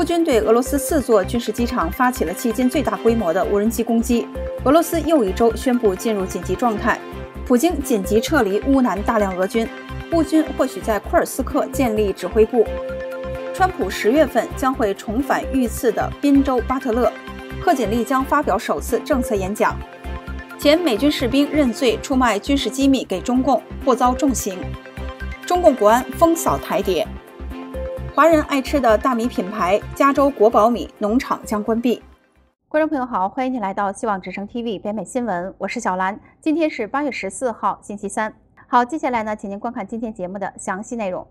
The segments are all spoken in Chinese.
乌军对俄罗斯四座军事机场发起了迄今最大规模的无人机攻击。俄罗斯又一周宣布进入紧急状态，普京紧急撤离乌南大量俄军。乌军或许在库尔斯克建立指挥部。川普十月份将会重返遇刺的宾州巴特勒，贺锦丽将发表首次政策演讲。前美军士兵认罪出卖军事机密给中共，或遭重刑。中共国安风扫台谍。华人爱吃的大米品牌加州国宝米农场将关闭。观众朋友好，欢迎您来到希望之声 TV 北美新闻，我是小兰。今天是八月十四号，星期三。好，接下来呢，请您观看今天节目的详细内容。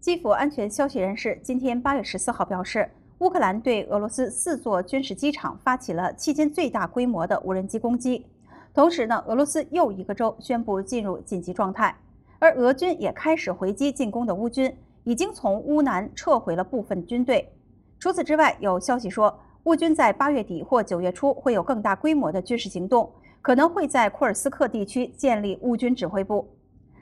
基辅安全消息人士今天八月十四号表示，乌克兰对俄罗斯四座军事机场发起了迄今最大规模的无人机攻击。同时呢，俄罗斯又一个州宣布进入紧急状态。而俄军也开始回击进攻的乌军，已经从乌南撤回了部分军队。除此之外，有消息说，乌军在八月底或九月初会有更大规模的军事行动，可能会在库尔斯克地区建立乌军指挥部。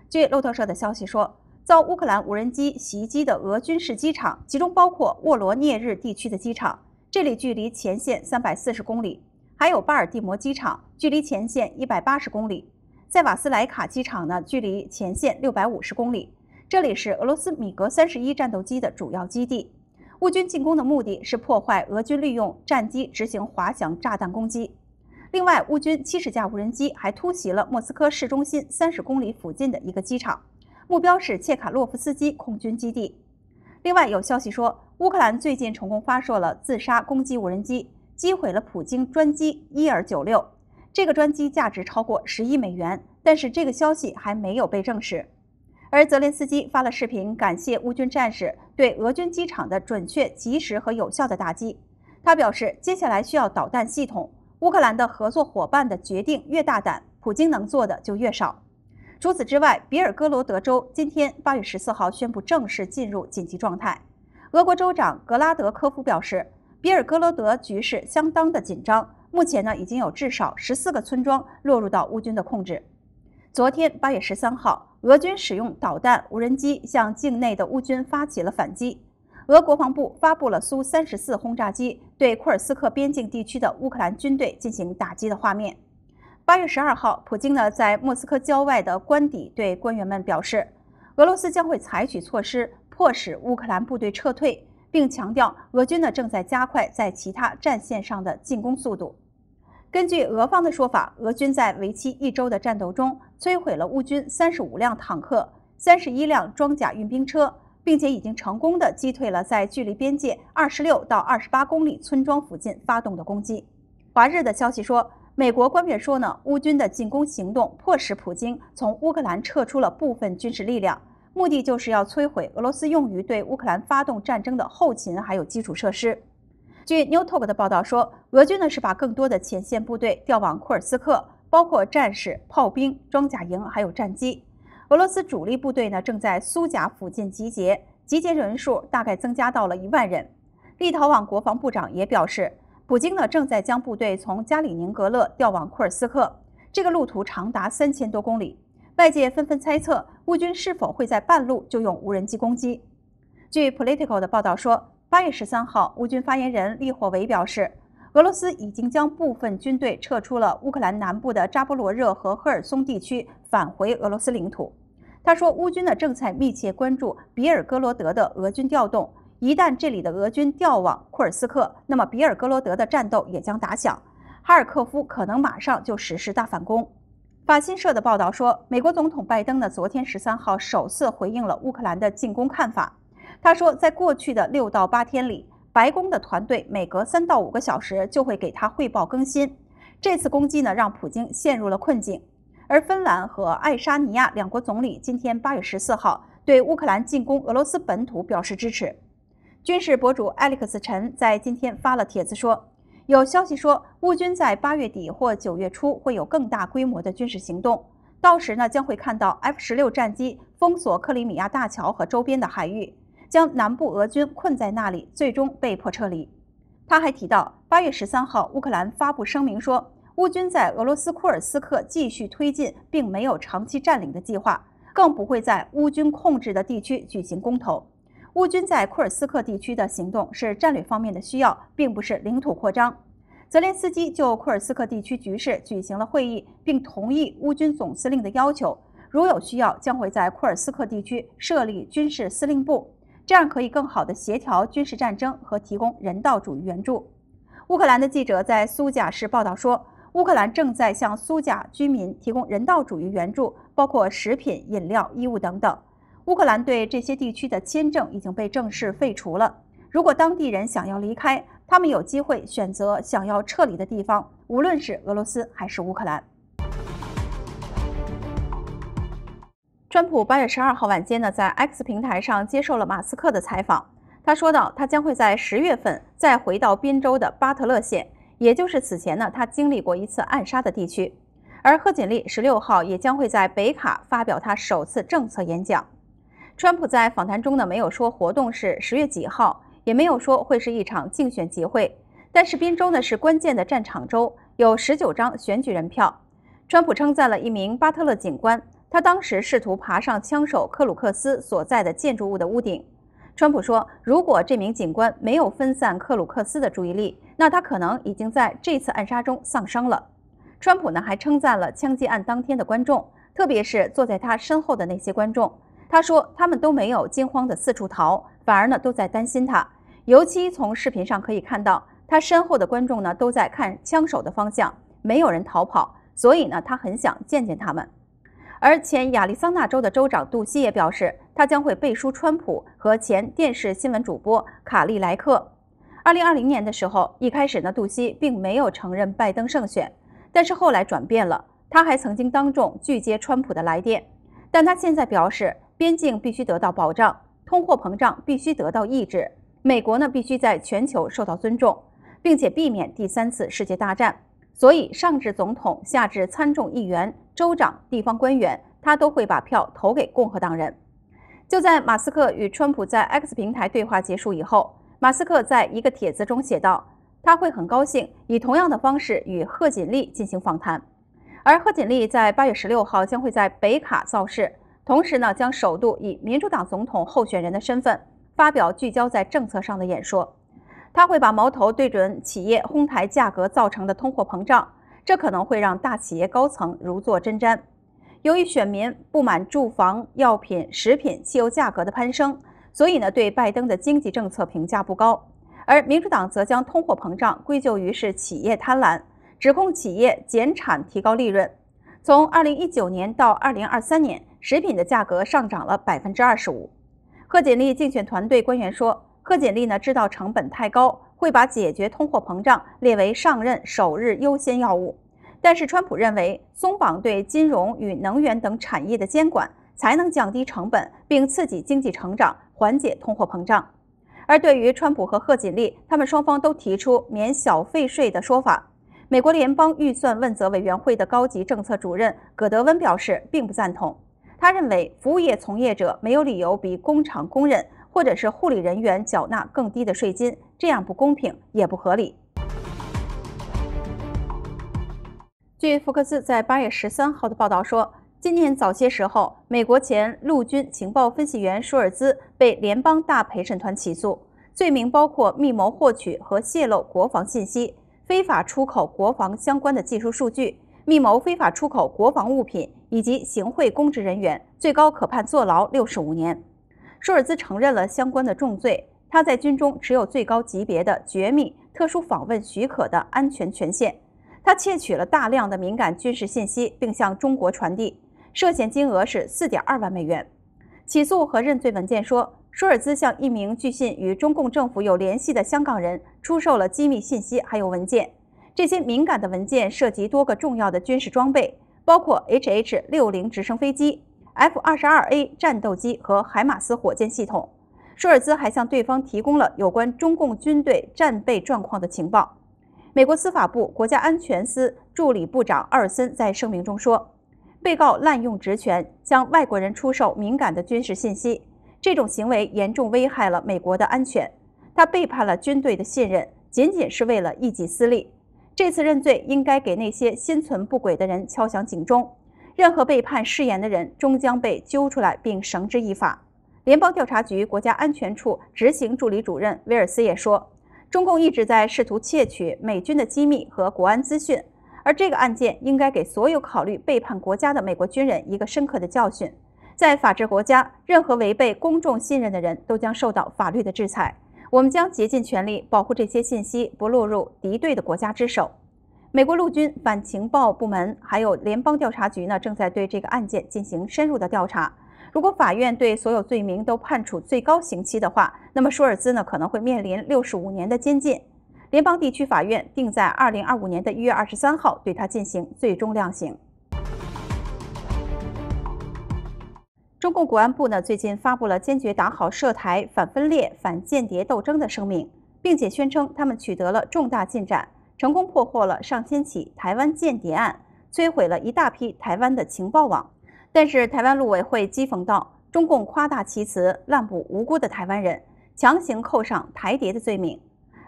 据路透社的消息说，遭乌克兰无人机袭击的俄军事机场，其中包括沃罗涅日地区的机场，这里距离前线三百四十公里，还有巴尔的摩机场，距离前线一百八十公里。在瓦斯莱卡机场呢，距离前线六百五十公里。这里是俄罗斯米格三十一战斗机的主要基地。乌军进攻的目的是破坏俄军利用战机执行滑翔炸弹攻击。另外，乌军七十架无人机还突袭了莫斯科市中心三十公里附近的一个机场，目标是切卡洛夫斯基空军基地。另外，有消息说，乌克兰最近成功发射了自杀攻击无人机，击毁了普京专机伊尔九六。这个专机价值超过十亿美元，但是这个消息还没有被证实。而泽连斯基发了视频，感谢乌军战士对俄军机场的准确、及时和有效的打击。他表示，接下来需要导弹系统。乌克兰的合作伙伴的决定越大胆，普京能做的就越少。除此之外，比尔哥罗德州今天八月十四号宣布正式进入紧急状态。俄国州长格拉德科夫表示，比尔哥罗德局势相当的紧张。目前呢，已经有至少十四个村庄落入到乌军的控制。昨天八月十三号，俄军使用导弹、无人机向境内的乌军发起了反击。俄国防部发布了苏三十四轰炸机对库尔斯克边境地区的乌克兰军队进行打击的画面。八月十二号，普京呢在莫斯科郊外的官邸对官员们表示，俄罗斯将会采取措施迫使乌克兰部队撤退，并强调俄军呢正在加快在其他战线上的进攻速度。根据俄方的说法，俄军在为期一周的战斗中摧毁了乌军三十五辆坦克、三十一辆装甲运兵车，并且已经成功的击退了在距离边界二十六到二十八公里村庄附近发动的攻击。华日的消息说，美国官员说呢，乌军的进攻行动迫使普京从乌克兰撤出了部分军事力量，目的就是要摧毁俄罗斯用于对乌克兰发动战争的后勤还有基础设施。据 Newtalk 的报道说，俄军呢是把更多的前线部队调往库尔斯克，包括战士、炮兵、装甲营，还有战机。俄罗斯主力部队呢正在苏贾附近集结，集结人数大概增加到了一万人。立陶宛国防部长也表示，普京呢正在将部队从加里宁格勒调往库尔斯克，这个路途长达三千多公里。外界纷纷猜测，乌军是否会在半路就用无人机攻击？据 Political 的报道说。八月十三号，乌军发言人利霍维表示，俄罗斯已经将部分军队撤出了乌克兰南部的扎波罗热和赫尔松地区，返回俄罗斯领土。他说，乌军呢正在密切关注比尔哥罗德的俄军调动，一旦这里的俄军调往库尔斯克，那么比尔哥罗德的战斗也将打响，哈尔科夫可能马上就实施大反攻。法新社的报道说，美国总统拜登呢昨天十三号首次回应了乌克兰的进攻看法。他说，在过去的六到八天里，白宫的团队每隔三到五个小时就会给他汇报更新。这次攻击呢，让普京陷入了困境。而芬兰和爱沙尼亚两国总理今天八月十四号对乌克兰进攻俄罗斯本土表示支持。军事博主 Alex 陈在今天发了帖子说，有消息说乌军在八月底或九月初会有更大规模的军事行动，到时呢将会看到 F 十六战机封锁克里米亚大桥和周边的海域。将南部俄军困在那里，最终被迫撤离。他还提到，八月十三号，乌克兰发布声明说，乌军在俄罗斯库尔斯克继续推进，并没有长期占领的计划，更不会在乌军控制的地区举行公投。乌军在库尔斯克地区的行动是战略方面的需要，并不是领土扩张。泽连斯基就库尔斯克地区局势举行了会议，并同意乌军总司令的要求，如有需要，将会在库尔斯克地区设立军事司令部。这样可以更好的协调军事战争和提供人道主义援助。乌克兰的记者在苏贾市报道说，乌克兰正在向苏贾居民提供人道主义援助，包括食品、饮料、衣物等等。乌克兰对这些地区的签证已经被正式废除了。如果当地人想要离开，他们有机会选择想要撤离的地方，无论是俄罗斯还是乌克兰。川普八月十二号晚间呢，在 X 平台上接受了马斯克的采访。他说道，他将会在十月份再回到宾州的巴特勒县，也就是此前呢他经历过一次暗杀的地区。而贺锦丽十六号也将会在北卡发表他首次政策演讲。川普在访谈中呢没有说活动是十月几号，也没有说会是一场竞选集会。但是宾州呢是关键的战场州，有十九张选举人票。川普称赞了一名巴特勒警官。他当时试图爬上枪手克鲁克斯所在的建筑物的屋顶。川普说：“如果这名警官没有分散克鲁克斯的注意力，那他可能已经在这次暗杀中丧生了。”川普呢还称赞了枪击案当天的观众，特别是坐在他身后的那些观众。他说：“他们都没有惊慌地四处逃，反而呢都在担心他。尤其从视频上可以看到，他身后的观众呢都在看枪手的方向，没有人逃跑。所以呢，他很想见见他们。”而前亚利桑那州的州长杜西也表示，他将会背书川普和前电视新闻主播卡利莱克。二零二零年的时候，一开始呢，杜西并没有承认拜登胜选，但是后来转变了。他还曾经当众拒接川普的来电，但他现在表示，边境必须得到保障，通货膨胀必须得到抑制，美国呢必须在全球受到尊重，并且避免第三次世界大战。所以，上至总统，下至参众议员。州长、地方官员，他都会把票投给共和党人。就在马斯克与川普在 X 平台对话结束以后，马斯克在一个帖子中写道：“他会很高兴以同样的方式与贺锦丽进行访谈。”而贺锦丽在八月十六号将会在北卡造势，同时呢将首度以民主党总统候选人的身份发表聚焦在政策上的演说。他会把矛头对准企业哄抬价格造成的通货膨胀。这可能会让大企业高层如坐针毡。由于选民不满住房、药品、食品、汽油价格的攀升，所以呢对拜登的经济政策评价不高。而民主党则将通货膨胀归咎于是企业贪婪，指控企业减产提高利润。从二零一九年到二零二三年，食品的价格上涨了百分之二十五。贺锦丽竞选团队官员说：“贺锦丽呢制造成本太高。”会把解决通货膨胀列为上任首日优先要务，但是川普认为，松绑对金融与能源等产业的监管，才能降低成本并刺激经济成长，缓解通货膨胀。而对于川普和贺锦丽，他们双方都提出免小费税的说法，美国联邦预算问责委员会的高级政策主任葛德温表示并不赞同。他认为，服务业从业者没有理由比工厂工人。或者是护理人员缴纳更低的税金，这样不公平也不合理。据福克斯在八月十三号的报道说，今年早些时候，美国前陆军情报分析员舒尔兹被联邦大陪审团起诉，罪名包括密谋获取和泄露国防信息、非法出口国防相关的技术数据、密谋非法出口国防物品以及行贿公职人员，最高可判坐牢六十五年。舒尔兹承认了相关的重罪。他在军中持有最高级别的绝密、特殊访问许可的安全权限。他窃取了大量的敏感军事信息，并向中国传递，涉嫌金额是四点二万美元。起诉和认罪文件说，舒尔兹向一名据信与中共政府有联系的香港人出售了机密信息，还有文件。这些敏感的文件涉及多个重要的军事装备，包括 HH 六零直升飞机。F-22A 战斗机和海马斯火箭系统。舒尔兹还向对方提供了有关中共军队战备状况的情报。美国司法部国家安全司助理部长奥尔森在声明中说：“被告滥用职权，向外国人出售敏感的军事信息，这种行为严重危害了美国的安全。他背叛了军队的信任，仅仅是为了一己私利。这次认罪应该给那些心存不轨的人敲响警钟。”任何被判誓言的人终将被揪出来并绳之以法。联邦调查局国家安全处执行助理主任威尔斯也说：“中共一直在试图窃取美军的机密和国安资讯，而这个案件应该给所有考虑背叛国家的美国军人一个深刻的教训。在法治国家，任何违背公众信任的人都将受到法律的制裁。我们将竭尽全力保护这些信息不落入敌对的国家之手。”美国陆军反情报部门还有联邦调查局呢，正在对这个案件进行深入的调查。如果法院对所有罪名都判处最高刑期的话，那么舒尔兹呢可能会面临六十五年的监禁。联邦地区法院定在二零二五年的一月二十三号对他进行最终量刑。中共国安部呢最近发布了坚决打好涉台反分裂反间谍斗争的声明，并且宣称他们取得了重大进展。成功破获了上千起台湾间谍案，摧毁了一大批台湾的情报网。但是台湾陆委会讥讽道：“中共夸大其词，滥捕无辜的台湾人，强行扣上台谍的罪名。”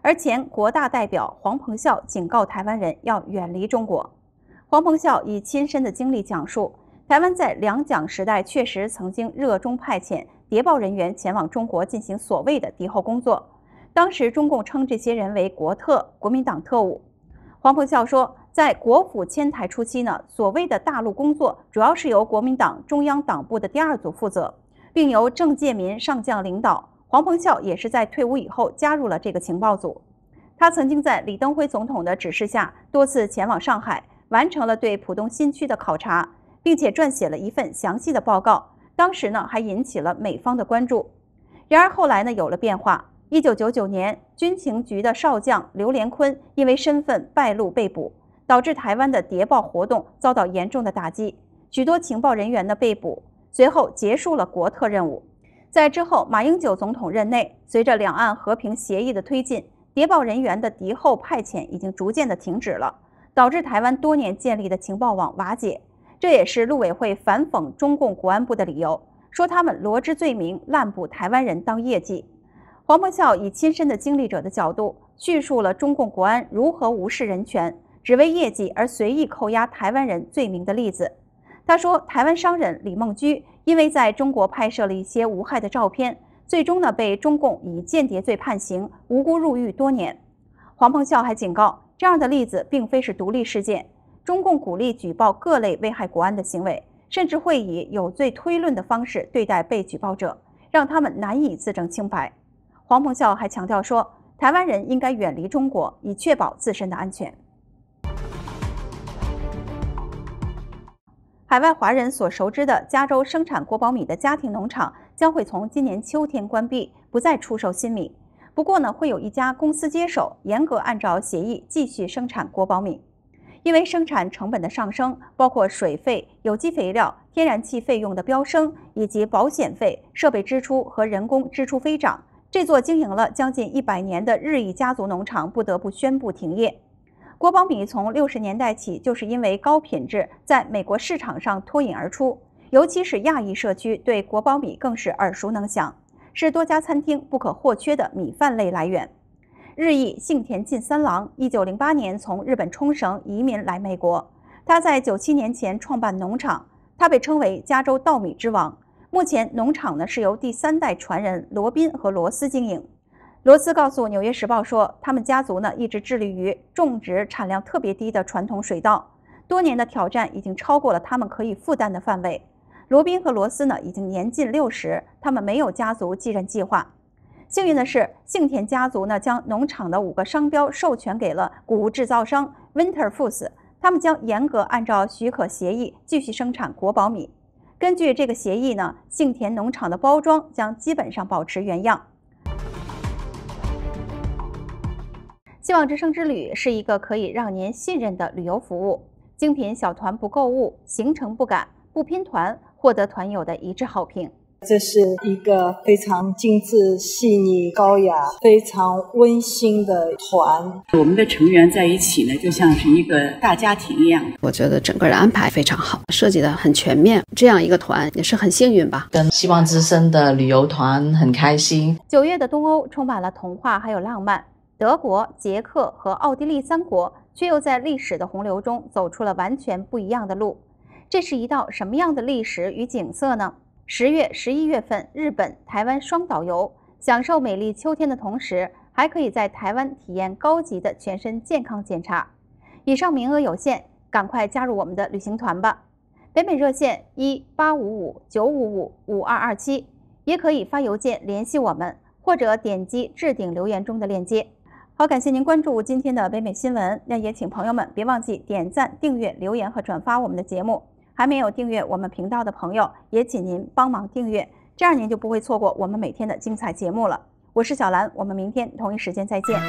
而前国大代表黄鹏孝警告台湾人要远离中国。黄鹏孝以亲身的经历讲述，台湾在两蒋时代确实曾经热衷派遣谍报人员前往中国进行所谓的敌后工作。当时中共称这些人为国特、国民党特务。黄鹏笑说，在国府迁台初期呢，所谓的大陆工作主要是由国民党中央党部的第二组负责，并由郑介民上将领导。黄鹏笑也是在退伍以后加入了这个情报组。他曾经在李登辉总统的指示下，多次前往上海，完成了对浦东新区的考察，并且撰写了一份详细的报告。当时呢，还引起了美方的关注。然而后来呢，有了变化。一九九九年，军情局的少将刘连坤因为身份败露被捕，导致台湾的谍报活动遭到严重的打击。许多情报人员的被捕，随后结束了国特任务。在之后，马英九总统任内，随着两岸和平协议的推进，谍报人员的敌后派遣已经逐渐的停止了，导致台湾多年建立的情报网瓦解。这也是陆委会反讽中共国安部的理由，说他们罗织罪名，滥捕台湾人当业绩。黄鹏孝以亲身的经历者的角度叙述了中共国安如何无视人权，只为业绩而随意扣押台湾人罪名的例子。他说，台湾商人李梦驹因为在中国拍摄了一些无害的照片，最终呢被中共以间谍罪判刑，无辜入狱多年。黄鹏孝还警告，这样的例子并非是独立事件，中共鼓励举报各类危害国安的行为，甚至会以有罪推论的方式对待被举报者，让他们难以自证清白。黄鹏孝还强调说：“台湾人应该远离中国，以确保自身的安全。”海外华人所熟知的加州生产国宝米的家庭农场将会从今年秋天关闭，不再出售新米。不过呢，会有一家公司接手，严格按照协议继续生产国宝米。因为生产成本的上升，包括水费、有机肥料、天然气费用的飙升，以及保险费、设备支出和人工支出飞涨。这座经营了将近一百年的日裔家族农场不得不宣布停业。国宝米从六十年代起就是因为高品质在美国市场上脱颖而出，尤其是亚裔社区对国宝米更是耳熟能详，是多家餐厅不可或缺的米饭类来源。日裔幸田进三郎一九零八年从日本冲绳移民来美国，他在九七年前创办农场，他被称为加州稻米之王。目前，农场呢是由第三代传人罗宾和罗斯经营。罗斯告诉《纽约时报》说，他们家族呢一直致力于种植产量特别低的传统水稻。多年的挑战已经超过了他们可以负担的范围。罗宾和罗斯呢已经年近六十，他们没有家族继任计划。幸运的是，幸田家族呢将农场的五个商标授权给了谷物制造商 Winterfoods，他们将严格按照许可协议继续生产国宝米。根据这个协议呢，幸田农场的包装将基本上保持原样。希望之声之旅是一个可以让您信任的旅游服务，精品小团不购物，行程不赶，不拼团，获得团友的一致好评。这是一个非常精致、细腻、高雅、非常温馨的团。我们的成员在一起呢，就像是一个大家庭一样。我觉得整个的安排非常好，设计的很全面。这样一个团也是很幸运吧。跟希望之声的旅游团很开心。九月的东欧充满了童话还有浪漫，德国、捷克和奥地利三国却又在历史的洪流中走出了完全不一样的路。这是一道什么样的历史与景色呢？十月、十一月份，日本、台湾双岛游，享受美丽秋天的同时，还可以在台湾体验高级的全身健康检查。以上名额有限，赶快加入我们的旅行团吧！北美热线一八五五九五五五二二七，也可以发邮件联系我们，或者点击置顶留言中的链接。好，感谢您关注今天的北美新闻，那也请朋友们别忘记点赞、订阅、留言和转发我们的节目。还没有订阅我们频道的朋友，也请您帮忙订阅，这样您就不会错过我们每天的精彩节目了。我是小兰，我们明天同一时间再见。